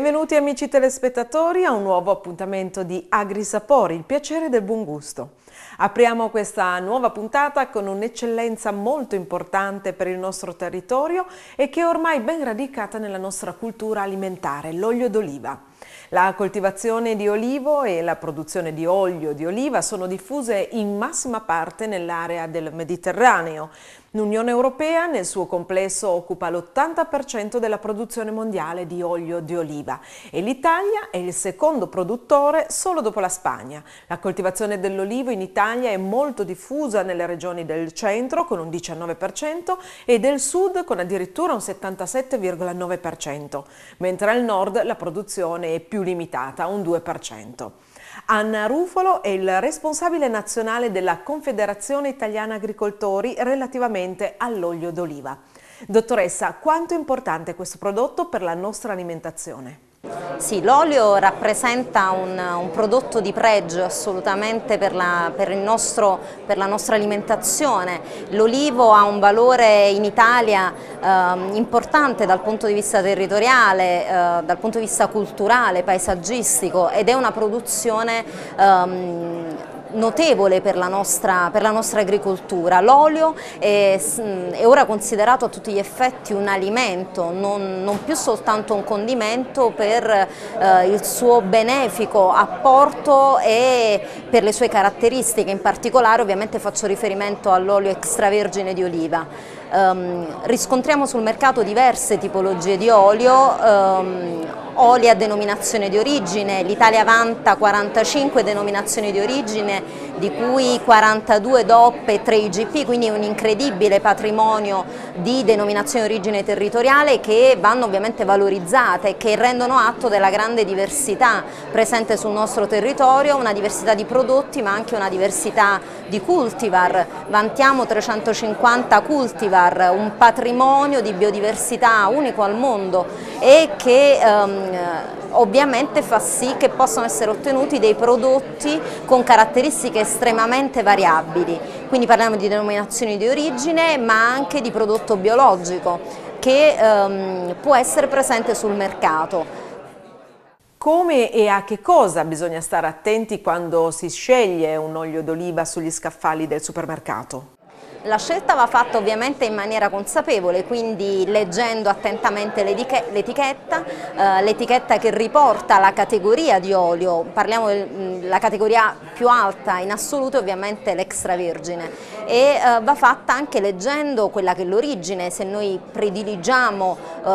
Benvenuti amici telespettatori a un nuovo appuntamento di Agrisapori, il piacere del buon gusto. Apriamo questa nuova puntata con un'eccellenza molto importante per il nostro territorio e che è ormai ben radicata nella nostra cultura alimentare, l'olio d'oliva. La coltivazione di olivo e la produzione di olio di oliva sono diffuse in massima parte nell'area del Mediterraneo, L'Unione Europea nel suo complesso occupa l'80% della produzione mondiale di olio di oliva e l'Italia è il secondo produttore solo dopo la Spagna. La coltivazione dell'olivo in Italia è molto diffusa nelle regioni del centro con un 19% e del sud con addirittura un 77,9%, mentre al nord la produzione è più limitata, un 2%. Anna Rufolo è il responsabile nazionale della Confederazione Italiana Agricoltori relativamente all'olio d'oliva. Dottoressa, quanto è importante questo prodotto per la nostra alimentazione? Sì, l'olio rappresenta un, un, prodotto di pregio assolutamente per la, per nostro, per la nostra alimentazione. L'olivo ha un valore in Italia eh, importante dal punto di vista territoriale, eh, dal punto di vista culturale, paesaggistico ed è una produzione ehm, notevole per la nostra, per la nostra agricoltura. L'olio è, è, ora considerato a tutti gli effetti un alimento, non, non più soltanto un condimento per eh, il suo benefico apporto e per le sue caratteristiche, in particolare ovviamente faccio riferimento all'olio extravergine di oliva. Um, riscontriamo sul mercato diverse tipologie di olio, um, oli a denominazione di origine, l'Italia vanta 45 denominazioni di origine di cui 42 DOP e 3 IGP, quindi un incredibile patrimonio di denominazione origine territoriale che vanno ovviamente valorizzate che rendono atto della grande diversità presente sul nostro territorio, una diversità di prodotti ma anche una diversità di cultivar. Vantiamo 350 cultivar, un patrimonio di biodiversità unico al mondo e che ehm, ovviamente fa sì che possano essere ottenuti dei prodotti con caratteristiche estremamente variabili, quindi parliamo di denominazioni di origine ma anche di prodotto biologico che ehm, può essere presente sul mercato. Come e a che cosa bisogna stare attenti quando si sceglie un olio d'oliva sugli scaffali del supermercato? La scelta va fatta ovviamente in maniera consapevole, quindi leggendo attentamente l'etichetta, eh, l'etichetta che riporta la categoria di olio, parliamo della mm, categoria più alta in assoluto ovviamente l'extravergine e eh, va fatta anche leggendo quella che è l'origine, se noi prediligiamo ehm,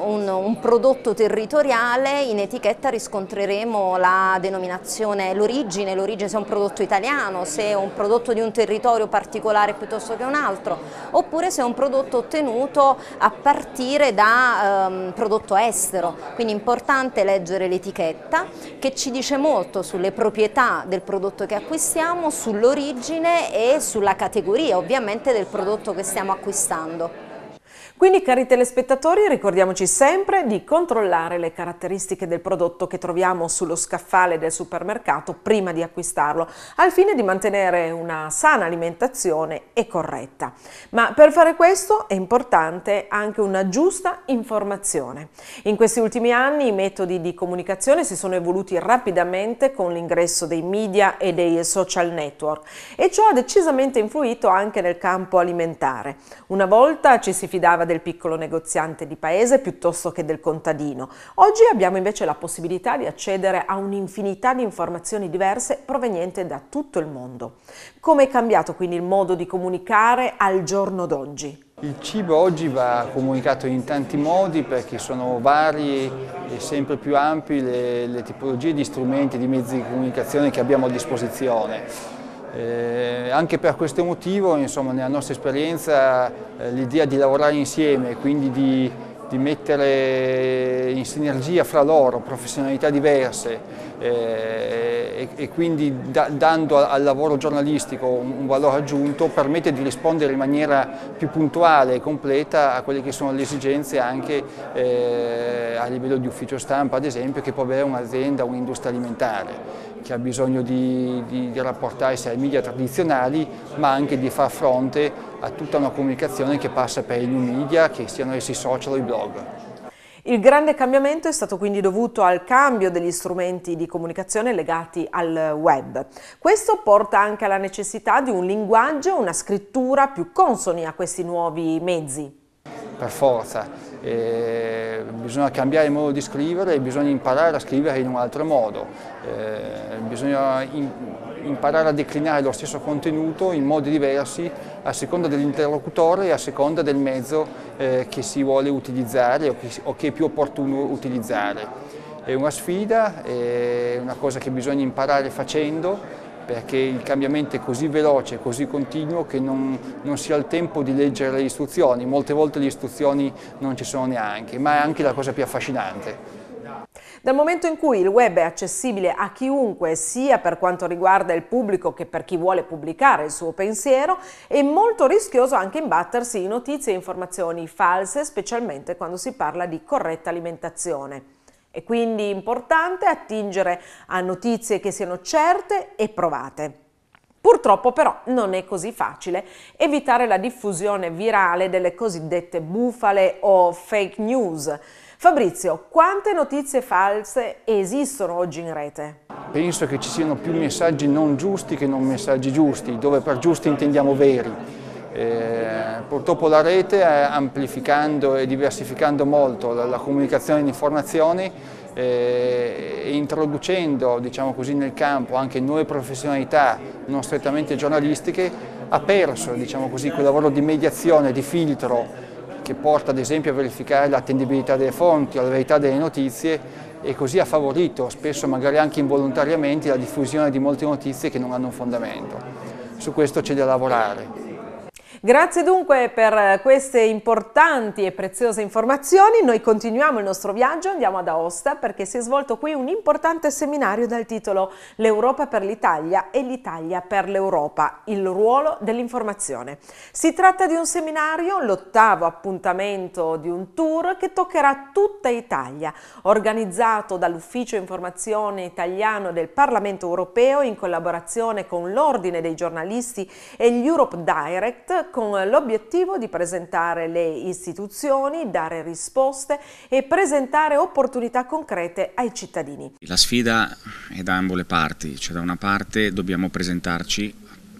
un, un prodotto territoriale in etichetta riscontreremo la denominazione, l'origine, l'origine se è un prodotto italiano, se è un prodotto di un territorio particolare piuttosto che un altro, oppure se è un prodotto ottenuto a partire da ehm, prodotto estero, quindi è importante leggere l'etichetta che ci dice molto sulle proprietà del prodotto che acquistiamo, sull'origine e sulla categoria ovviamente del prodotto che stiamo acquistando. Quindi cari telespettatori ricordiamoci sempre di controllare le caratteristiche del prodotto che troviamo sullo scaffale del supermercato prima di acquistarlo, al fine di mantenere una sana alimentazione e corretta. Ma per fare questo è importante anche una giusta informazione. In questi ultimi anni i metodi di comunicazione si sono evoluti rapidamente con l'ingresso dei media e dei social network e ciò ha decisamente influito anche nel campo alimentare. Una volta ci si fidava del piccolo negoziante di paese piuttosto che del contadino. Oggi abbiamo invece la possibilità di accedere a un'infinità di informazioni diverse provenienti da tutto il mondo. Come è cambiato quindi il modo di comunicare al giorno d'oggi? Il cibo oggi va comunicato in tanti modi perché sono varie e sempre più ampie le, le tipologie di strumenti, e di mezzi di comunicazione che abbiamo a disposizione eh, anche per questo motivo, insomma, nella nostra esperienza, eh, l'idea di lavorare insieme, quindi di, di mettere in sinergia fra loro professionalità diverse, eh, e, quindi da, dando al lavoro giornalistico un, un, valore aggiunto permette di rispondere in maniera più puntuale e completa a quelle che sono le esigenze anche eh, a livello di ufficio stampa ad esempio che può avere un'azienda, un'industria alimentare che ha bisogno di, di, di rapportarsi ai media tradizionali ma anche di far fronte a tutta una comunicazione che passa per i new media che siano essi social o i blog. Il grande cambiamento è stato quindi dovuto al cambio degli strumenti di comunicazione legati al web. Questo porta anche alla necessità di un linguaggio, una scrittura più consoni a questi nuovi mezzi. Per forza, eh, bisogna cambiare il modo di scrivere e bisogna imparare a scrivere in un altro modo, eh, bisogna in imparare a declinare lo stesso contenuto in modi diversi a seconda dell'interlocutore e a seconda del mezzo eh, che si vuole utilizzare o che, o che, è più opportuno utilizzare. È una sfida, è una cosa che bisogna imparare facendo perché il cambiamento è così veloce, così continuo che non, non si ha il tempo di leggere le istruzioni, molte volte le istruzioni non ci sono neanche, ma è anche la cosa più affascinante. Dal momento in cui il web è accessibile a chiunque, sia per quanto riguarda il pubblico che per chi vuole pubblicare il suo pensiero, è molto rischioso anche imbattersi in notizie e informazioni false, specialmente quando si parla di corretta alimentazione. È quindi importante attingere a notizie che siano certe e provate. Purtroppo però non è così facile evitare la diffusione virale delle cosiddette bufale o fake news Fabrizio, quante notizie false esistono oggi in rete? Penso che ci siano più messaggi non giusti che non messaggi giusti, dove per giusti intendiamo veri. Eh, purtroppo la rete, eh, amplificando e diversificando molto la, la comunicazione di informazioni, eh, e introducendo diciamo così, nel campo anche nuove professionalità non strettamente giornalistiche, ha perso diciamo così, quel lavoro di mediazione, di filtro che porta ad esempio a verificare l'attendibilità delle fonti o la verità delle notizie e così ha favorito, spesso magari anche involontariamente, la diffusione di molte notizie che non hanno un fondamento. Su questo c'è da lavorare. Grazie dunque per queste importanti e preziose informazioni. Noi continuiamo il nostro viaggio, andiamo ad Aosta perché si è svolto qui un importante seminario dal titolo L'Europa per l'Italia e l'Italia per l'Europa, il ruolo dell'informazione. Si tratta di un seminario, l'ottavo appuntamento di un tour che toccherà tutta Italia, organizzato dall'Ufficio Informazione Italiano del Parlamento Europeo in collaborazione con l'Ordine dei giornalisti e gli Europe Direct con l'obiettivo di presentare le istituzioni, dare risposte e presentare opportunità concrete ai cittadini. La sfida è da ambo le parti, cioè da una parte dobbiamo presentarci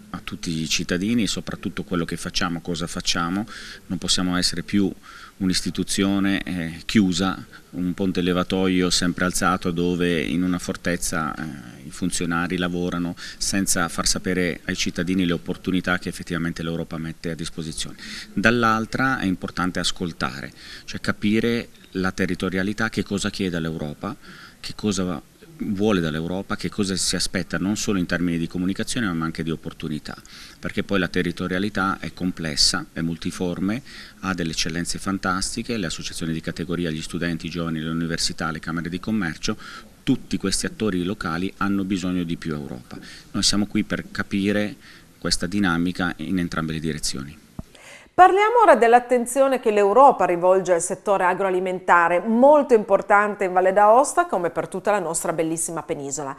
a tutti i cittadini, soprattutto quello che facciamo, cosa facciamo, non possiamo essere più un'istituzione eh, chiusa, un ponte levatoio sempre alzato dove in una fortezza eh, i funzionari lavorano senza far sapere ai cittadini le opportunità che effettivamente l'Europa mette a disposizione. Dall'altra è importante ascoltare, cioè capire la territorialità, che cosa chiede l'Europa, che cosa vuole dall'Europa, che cosa si aspetta non solo in termini di comunicazione ma anche di opportunità, perché poi la territorialità è complessa, è multiforme, ha delle eccellenze fantastiche, le associazioni di categoria, gli studenti, i giovani, le università, le camere di commercio, tutti questi attori locali hanno bisogno di più Europa. Noi siamo qui per capire questa dinamica in entrambe le direzioni. Parliamo ora dell'attenzione che l'Europa rivolge al settore agroalimentare, molto importante in Valle d'Aosta come per tutta la nostra bellissima penisola.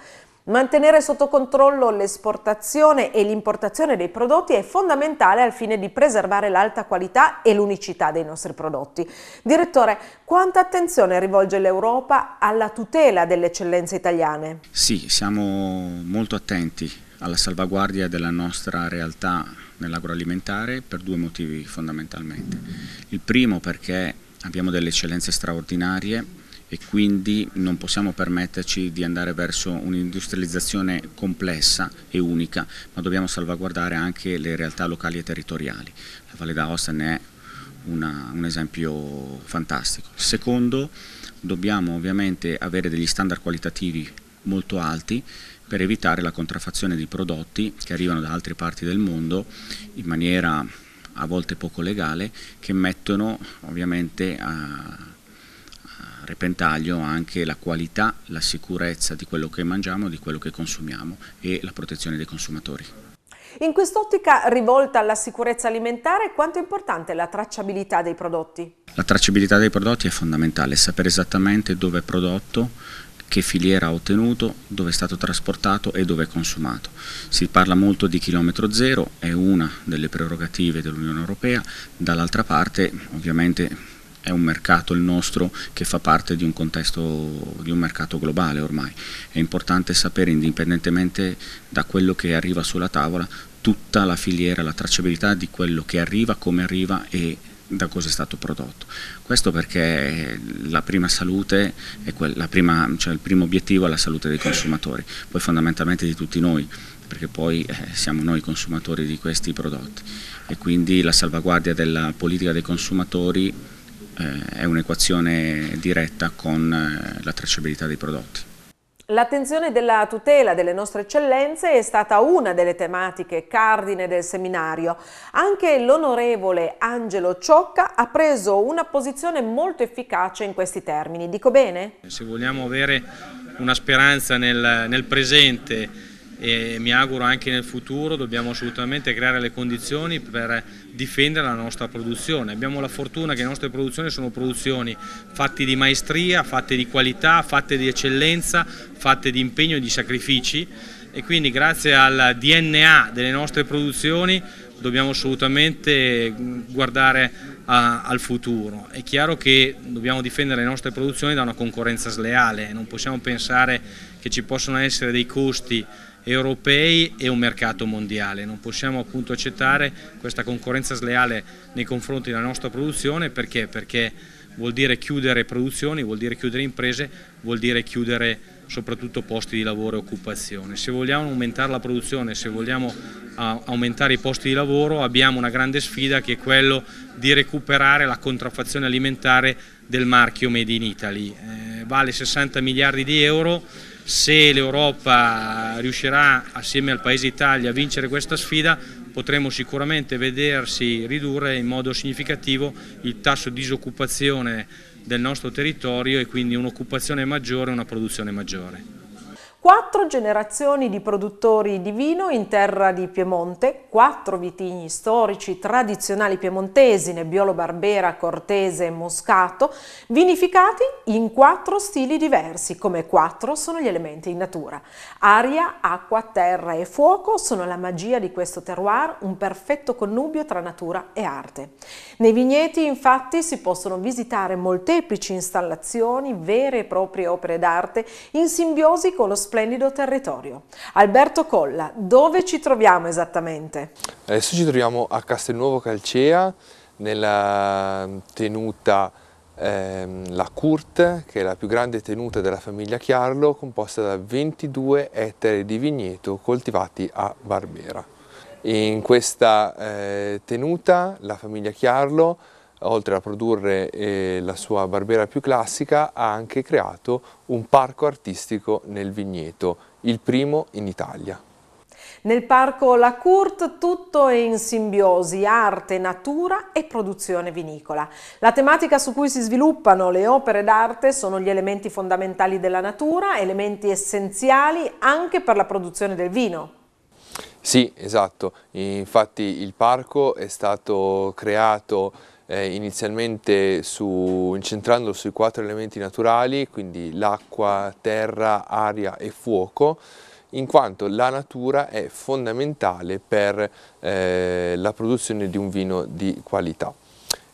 Mantenere sotto controllo l'esportazione e l'importazione dei prodotti è fondamentale al fine di preservare l'alta qualità e l'unicità dei nostri prodotti. Direttore, quanta attenzione rivolge l'Europa alla tutela delle eccellenze italiane? Sì, siamo molto attenti alla salvaguardia della nostra realtà nell'agroalimentare per due motivi fondamentalmente. Il primo perché abbiamo delle eccellenze straordinarie e quindi non possiamo permetterci di andare verso un'industrializzazione complessa e unica, ma dobbiamo salvaguardare anche le realtà locali e territoriali. La Valle d'Aosta ne è una, un esempio fantastico. Secondo, dobbiamo ovviamente avere degli standard qualitativi molto alti per evitare la contraffazione di prodotti che arrivano da altre parti del mondo in maniera a volte poco legale che mettono ovviamente a repentaglio anche la qualità, la sicurezza di quello che mangiamo, di quello che consumiamo e la protezione dei consumatori. In quest'ottica rivolta alla sicurezza alimentare, quanto è importante la tracciabilità dei prodotti? La tracciabilità dei prodotti è fondamentale, sapere esattamente dove è prodotto che filiera ha ottenuto, dove è stato trasportato e dove è consumato. Si parla molto di chilometro zero, è una delle prerogative dell'Unione Europea, dall'altra parte ovviamente è un mercato il nostro che fa parte di un contesto, di un mercato globale ormai. È importante sapere indipendentemente da quello che arriva sulla tavola tutta la filiera, la tracciabilità di quello che arriva, come arriva e da cosa è stato prodotto. Questo perché la prima salute, prima, cioè il primo obiettivo è la salute dei consumatori, poi fondamentalmente di tutti noi, perché poi eh, siamo noi consumatori di questi prodotti e quindi la salvaguardia della politica dei consumatori eh, è un'equazione diretta con eh, la tracciabilità dei prodotti. L'attenzione della tutela delle nostre eccellenze è stata una delle tematiche cardine del seminario. Anche l'onorevole Angelo Ciocca ha preso una posizione molto efficace in questi termini. Dico bene? Se vogliamo avere una speranza nel, nel presente, e mi auguro anche nel futuro dobbiamo assolutamente creare le condizioni per difendere la nostra produzione. Abbiamo la fortuna che le nostre produzioni sono produzioni fatte di maestria, fatte di qualità, fatte di eccellenza, fatte di impegno e di sacrifici e quindi grazie al DNA delle nostre produzioni dobbiamo assolutamente guardare a, al futuro. È chiaro che dobbiamo difendere le nostre produzioni da una concorrenza sleale, non possiamo pensare che ci possano essere dei costi europei e un mercato mondiale. Non possiamo appunto accettare questa concorrenza sleale nei confronti della nostra produzione perché? perché vuol dire chiudere produzioni, vuol dire chiudere imprese, vuol dire chiudere soprattutto posti di lavoro e occupazione. Se vogliamo aumentare la produzione, se vogliamo aumentare i posti di lavoro abbiamo una grande sfida che è quella di recuperare la contraffazione alimentare del marchio Made in Italy. Eh, vale 60 miliardi di euro se l'Europa riuscirà assieme al Paese Italia a vincere questa sfida potremo sicuramente vedersi ridurre in modo significativo il tasso di disoccupazione del nostro territorio e quindi un'occupazione maggiore e una produzione maggiore quattro generazioni di produttori di vino in terra di Piemonte, quattro vitigni storici tradizionali piemontesi, Nebbiolo Barbera, Cortese e Moscato, vinificati in quattro stili diversi, come quattro sono gli elementi in natura. Aria, acqua, terra e fuoco sono la magia di questo terroir, un perfetto connubio tra natura e arte. Nei vigneti infatti si possono visitare molteplici installazioni, vere e proprie opere d'arte, in simbiosi con lo spazio splendido territorio. Alberto Colla, dove ci troviamo esattamente? Adesso ci troviamo a Castelnuovo Calcea, nella tenuta ehm, La Curte, che è la più grande tenuta della famiglia Chiarlo, composta da 22 ettari di vigneto coltivati a Barbera. In questa eh, tenuta la famiglia Chiarlo oltre a produrre eh, la sua Barbera più classica, ha anche creato un parco artistico nel vigneto, il primo in Italia. Nel parco La Courte tutto è in simbiosi, arte, natura e produzione vinicola. La tematica su cui si sviluppano le opere d'arte sono gli elementi fondamentali della natura, elementi essenziali anche per la produzione del vino. Sì, esatto. Infatti il parco è stato creato eh, inizialmente su, incentrando sui quattro elementi naturali, quindi l'acqua, terra, aria e fuoco, in quanto la natura è fondamentale per eh, la produzione di un vino di qualità.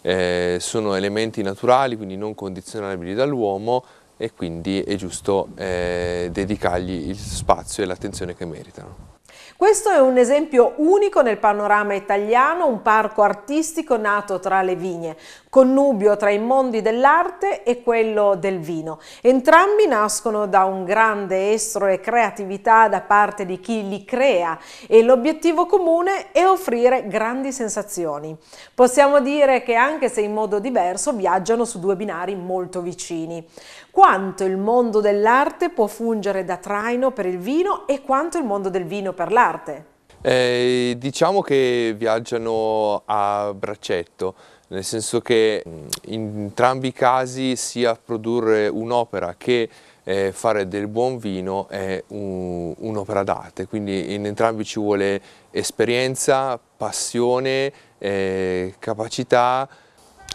Eh, sono elementi naturali, quindi non condizionabili dall'uomo e quindi è giusto eh, dedicargli il spazio e l'attenzione che meritano. Questo è un esempio unico nel panorama italiano, un parco artistico nato tra le vigne, connubio tra i mondi dell'arte e quello del vino. Entrambi nascono da un grande estro e creatività da parte di chi li crea e l'obiettivo comune è offrire grandi sensazioni. Possiamo dire che anche se in modo diverso viaggiano su due binari molto vicini. Quanto il mondo dell'arte può fungere da traino per il vino e quanto il mondo del vino per l'arte? Eh, diciamo che viaggiano a braccetto nel senso che mm, in entrambi i casi sia produrre un'opera che eh, fare del buon vino è un'opera un d'arte, quindi in entrambi ci vuole esperienza, passione, eh, capacità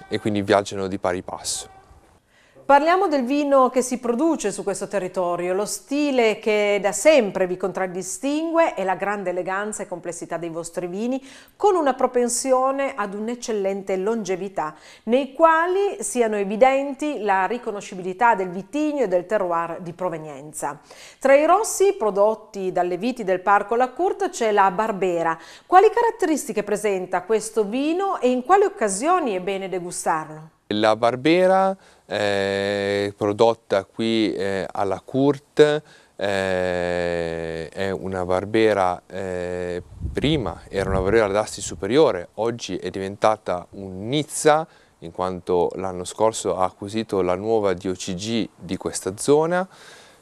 e quindi viaggiano di pari passo. Parliamo del vino che si produce su questo territorio, lo stile che da sempre vi contraddistingue e la grande eleganza e complessità dei vostri vini, con una propensione ad un'eccellente longevità, nei quali siano evidenti la riconoscibilità del vitigno e del terroir di provenienza. Tra i rossi prodotti dalle viti del Parco La Courte c'è la Barbera. Quali caratteristiche presenta questo vino e in quali occasioni è bene degustarlo? La Barbera eh, prodotta qui eh, alla Kurt eh, è una Barbera, eh, prima era una Barbera ad assi superiore, oggi è diventata un Nizza in quanto l'anno scorso ha acquisito la nuova DOCG di questa zona,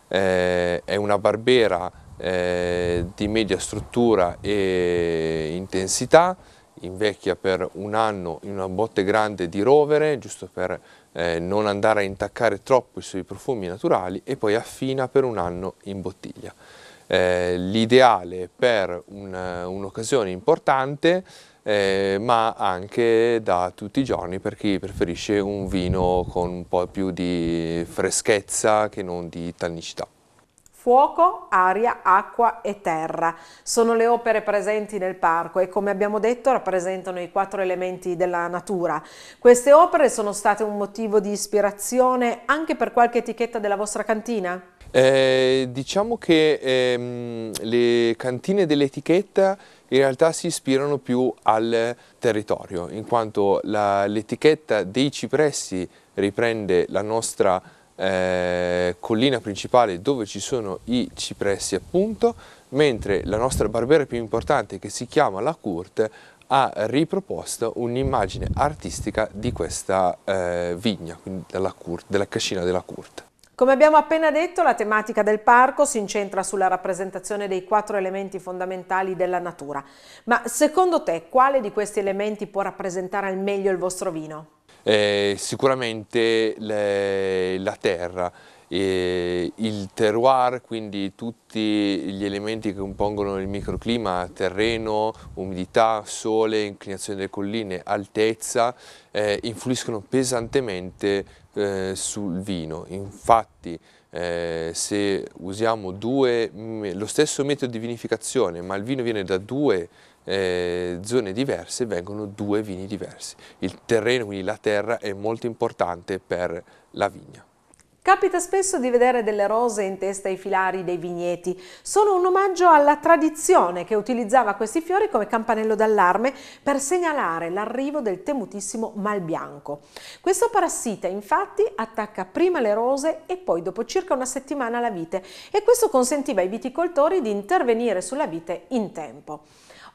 eh, è una Barbera eh, di media struttura e intensità, invecchia per un anno in una botte grande di rovere, giusto per eh, non andare a intaccare troppo i suoi profumi naturali, e poi affina per un anno in bottiglia. Eh, L'ideale per eh, un'occasione un importante, eh, ma anche da tutti i giorni per chi preferisce un vino con un po' più di freschezza che non di tannicità fuoco, aria, acqua e terra. Sono le opere presenti nel parco e come abbiamo detto rappresentano i quattro elementi della natura. Queste opere sono state un motivo di ispirazione anche per qualche etichetta della vostra cantina? Eh, diciamo che ehm, le cantine dell'etichetta in realtà si ispirano più al territorio, in quanto l'etichetta dei cipressi riprende la nostra eh, collina principale dove ci sono i cipressi appunto, mentre la nostra barbera più importante che si chiama La Courte ha riproposto un'immagine artistica di questa eh, vigna, quindi della, Courte, della cascina della Courte. Come abbiamo appena detto, la tematica del parco si incentra sulla rappresentazione dei quattro elementi fondamentali della natura. Ma secondo te, quale di questi elementi può rappresentare al meglio il vostro vino? Eh, sicuramente le, la terra, eh, il terroir, quindi tutti gli elementi che compongono il microclima, terreno, umidità, sole, inclinazione delle colline, altezza, eh, influiscono pesantemente eh, sul vino. Infatti eh, se usiamo due, lo stesso metodo di vinificazione, ma il vino viene da due eh, zone diverse vengono due vini diversi. Il terreno, quindi la terra, è molto importante per la vigna. Capita spesso di vedere delle rose in testa ai filari dei vigneti. Sono un omaggio alla tradizione che utilizzava questi fiori come campanello d'allarme per segnalare l'arrivo del temutissimo malbianco. Questo parassita infatti attacca prima le rose e poi dopo circa una settimana la vite e questo consentiva ai viticoltori di intervenire sulla vite in tempo.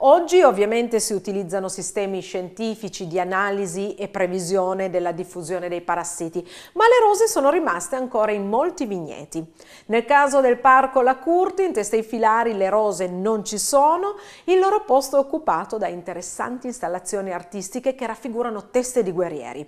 Oggi ovviamente si utilizzano sistemi scientifici di analisi e previsione della diffusione dei parassiti, ma le rose sono rimaste ancora in molti vigneti. Nel caso del parco La Curti, in testa ai filari le rose non ci sono, il loro posto è occupato da interessanti installazioni artistiche che raffigurano teste di guerrieri.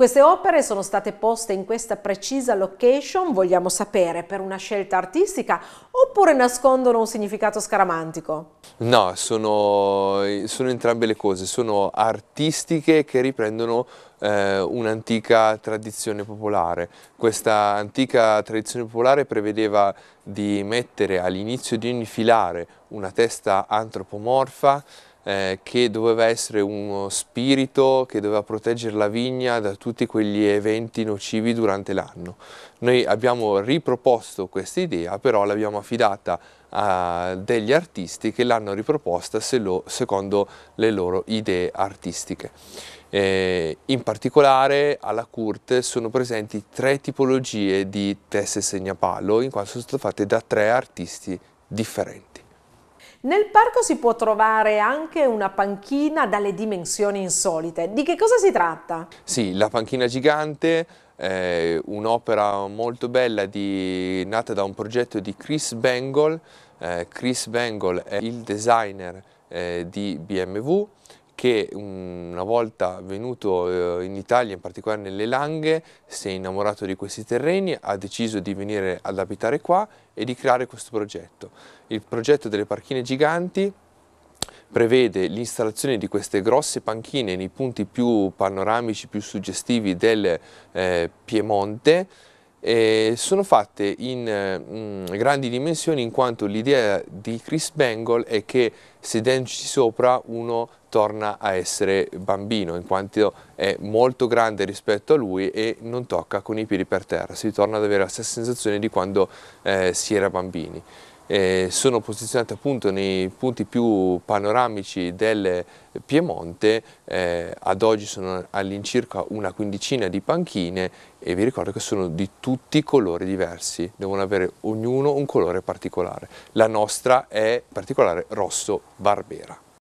Queste opere sono state poste in questa precisa location, vogliamo sapere, per una scelta artistica oppure nascondono un significato scaramantico? No, sono, sono entrambe le cose, sono artistiche che riprendono eh, un'antica tradizione popolare. Questa antica tradizione popolare prevedeva di mettere all'inizio di ogni filare una testa antropomorfa eh, che doveva essere uno spirito che doveva proteggere la vigna da tutti quegli eventi nocivi durante l'anno. Noi abbiamo riproposto questa idea, però l'abbiamo affidata a degli artisti che l'hanno riproposta secondo le loro idee artistiche. Eh, in particolare alla CURT sono presenti tre tipologie di teste segnapalo in quanto sono state fatte da tre artisti differenti. Nel parco si può trovare anche una panchina dalle dimensioni insolite. Di che cosa si tratta? Sì, la panchina gigante è un'opera molto bella di, nata da un progetto di Chris Bengol. Eh, Chris Bengol è il designer eh, di BMW che una volta venuto eh, in Italia, in particolare nelle Langhe, si è innamorato di questi terreni, ha deciso di venire ad abitare qua e di creare questo progetto. Il progetto delle parchine giganti prevede l'installazione di queste grosse panchine nei punti più panoramici, più suggestivi del eh, Piemonte, eh, sono fatte in eh, grandi dimensioni in quanto l'idea di Chris Bengal è che sedendoci sopra uno torna a essere bambino in quanto è molto grande rispetto a lui e non tocca con i piedi per terra, si torna ad avere la stessa sensazione di quando eh, si era bambini. Eh, sono posizionate appunto nei punti più panoramici del Piemonte, eh, ad oggi sono all'incirca una quindicina di panchine e vi ricordo che sono di tutti colori diversi, devono avere ognuno un colore particolare. La nostra è particolare rosso barbera.